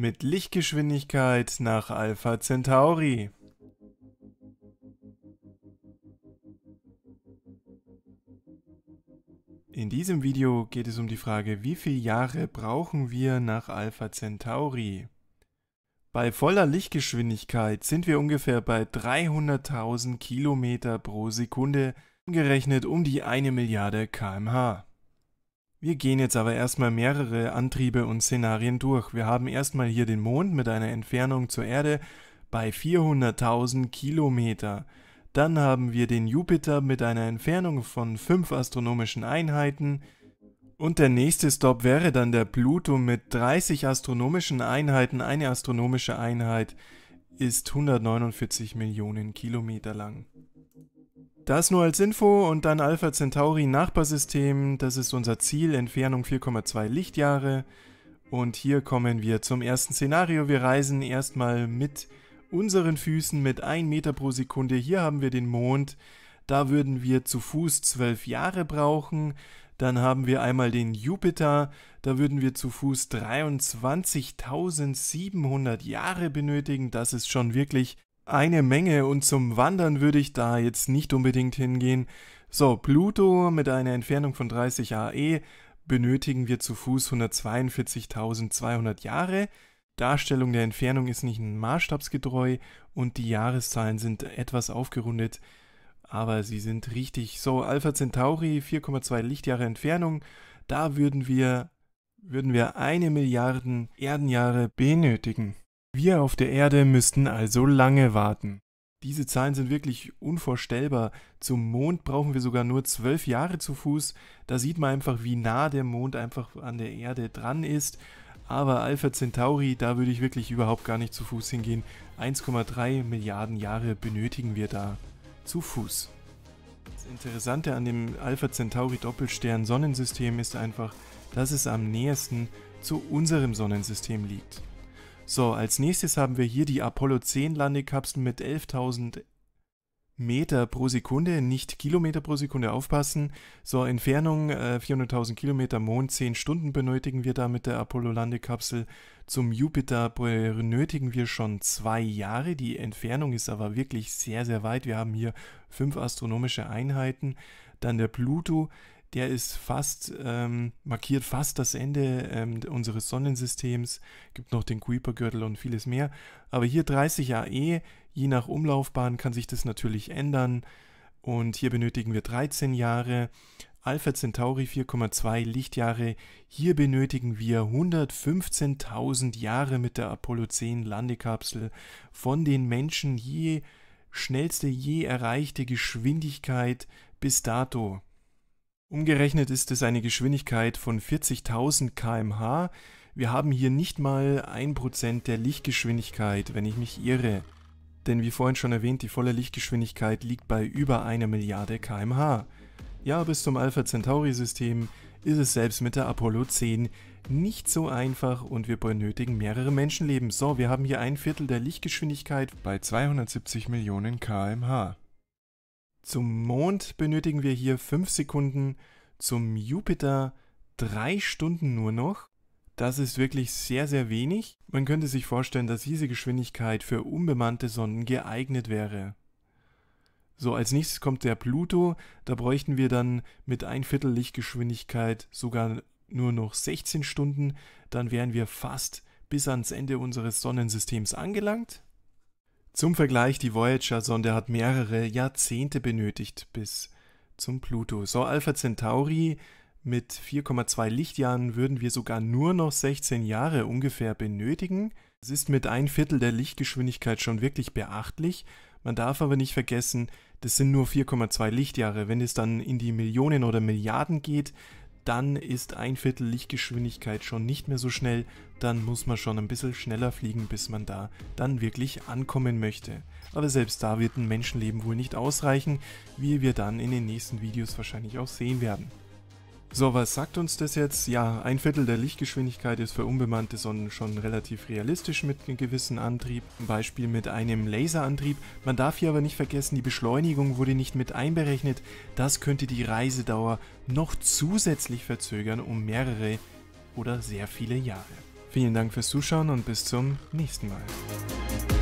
mit Lichtgeschwindigkeit nach Alpha Centauri. In diesem Video geht es um die Frage, wie viele Jahre brauchen wir nach Alpha Centauri? Bei voller Lichtgeschwindigkeit sind wir ungefähr bei 300.000 Kilometer pro Sekunde, umgerechnet um die 1 Milliarde kmh. Wir gehen jetzt aber erstmal mehrere Antriebe und Szenarien durch. Wir haben erstmal hier den Mond mit einer Entfernung zur Erde bei 400.000 Kilometer. Dann haben wir den Jupiter mit einer Entfernung von 5 astronomischen Einheiten. Und der nächste Stop wäre dann der Pluto mit 30 astronomischen Einheiten. Eine astronomische Einheit ist 149 Millionen Kilometer lang. Das nur als Info und dann Alpha Centauri Nachbarsystem, das ist unser Ziel, Entfernung 4,2 Lichtjahre. Und hier kommen wir zum ersten Szenario. Wir reisen erstmal mit unseren Füßen mit 1 Meter pro Sekunde. Hier haben wir den Mond. Da würden wir zu Fuß 12 Jahre brauchen. Dann haben wir einmal den Jupiter. Da würden wir zu Fuß 23.700 Jahre benötigen. Das ist schon wirklich eine Menge und zum Wandern würde ich da jetzt nicht unbedingt hingehen. So, Pluto mit einer Entfernung von 30 AE benötigen wir zu Fuß 142.200 Jahre. Darstellung der Entfernung ist nicht maßstabsgetreu und die Jahreszahlen sind etwas aufgerundet, aber sie sind richtig. So, Alpha Centauri 4,2 Lichtjahre Entfernung, da würden wir, würden wir eine Milliarden Erdenjahre benötigen. Wir auf der Erde müssten also lange warten. Diese Zahlen sind wirklich unvorstellbar. Zum Mond brauchen wir sogar nur zwölf Jahre zu Fuß. Da sieht man einfach, wie nah der Mond einfach an der Erde dran ist. Aber Alpha Centauri, da würde ich wirklich überhaupt gar nicht zu Fuß hingehen. 1,3 Milliarden Jahre benötigen wir da zu Fuß. Das Interessante an dem Alpha Centauri Doppelstern Sonnensystem ist einfach, dass es am nähesten zu unserem Sonnensystem liegt. So, als nächstes haben wir hier die Apollo 10 Landekapsel mit 11.000 Meter pro Sekunde, nicht Kilometer pro Sekunde, aufpassen. So, Entfernung äh, 400.000 Kilometer Mond, 10 Stunden benötigen wir da mit der Apollo-Landekapsel. Zum Jupiter benötigen wir schon zwei Jahre. Die Entfernung ist aber wirklich sehr, sehr weit. Wir haben hier fünf astronomische Einheiten. Dann der Pluto der ist fast, ähm, markiert fast das Ende ähm, unseres Sonnensystems, gibt noch den Kuipergürtel und vieles mehr. Aber hier 30 AE, je nach Umlaufbahn kann sich das natürlich ändern. Und hier benötigen wir 13 Jahre, Alpha Centauri 4,2 Lichtjahre. Hier benötigen wir 115.000 Jahre mit der Apollo 10 Landekapsel von den Menschen je schnellste je erreichte Geschwindigkeit bis dato. Umgerechnet ist es eine Geschwindigkeit von 40.000 km/h. Wir haben hier nicht mal 1% der Lichtgeschwindigkeit, wenn ich mich irre. Denn wie vorhin schon erwähnt, die volle Lichtgeschwindigkeit liegt bei über einer Milliarde km/h. Ja, bis zum Alpha Centauri System ist es selbst mit der Apollo 10 nicht so einfach und wir benötigen mehrere Menschenleben. So, wir haben hier ein Viertel der Lichtgeschwindigkeit bei 270 Millionen km/h. Zum Mond benötigen wir hier 5 Sekunden, zum Jupiter 3 Stunden nur noch. Das ist wirklich sehr, sehr wenig. Man könnte sich vorstellen, dass diese Geschwindigkeit für unbemannte Sonden geeignet wäre. So, als nächstes kommt der Pluto. Da bräuchten wir dann mit ein Viertel Lichtgeschwindigkeit sogar nur noch 16 Stunden. Dann wären wir fast bis ans Ende unseres Sonnensystems angelangt. Zum Vergleich, die Voyager-Sonde hat mehrere Jahrzehnte benötigt bis zum Pluto. So Alpha Centauri mit 4,2 Lichtjahren würden wir sogar nur noch 16 Jahre ungefähr benötigen. Es ist mit ein Viertel der Lichtgeschwindigkeit schon wirklich beachtlich. Man darf aber nicht vergessen, das sind nur 4,2 Lichtjahre. Wenn es dann in die Millionen oder Milliarden geht, dann ist ein Viertel Lichtgeschwindigkeit schon nicht mehr so schnell, dann muss man schon ein bisschen schneller fliegen, bis man da dann wirklich ankommen möchte. Aber selbst da wird ein Menschenleben wohl nicht ausreichen, wie wir dann in den nächsten Videos wahrscheinlich auch sehen werden. So, was sagt uns das jetzt? Ja, ein Viertel der Lichtgeschwindigkeit ist für unbemannte Sonnen schon relativ realistisch mit einem gewissen Antrieb, ein Beispiel mit einem Laserantrieb. Man darf hier aber nicht vergessen, die Beschleunigung wurde nicht mit einberechnet. Das könnte die Reisedauer noch zusätzlich verzögern um mehrere oder sehr viele Jahre. Vielen Dank fürs Zuschauen und bis zum nächsten Mal.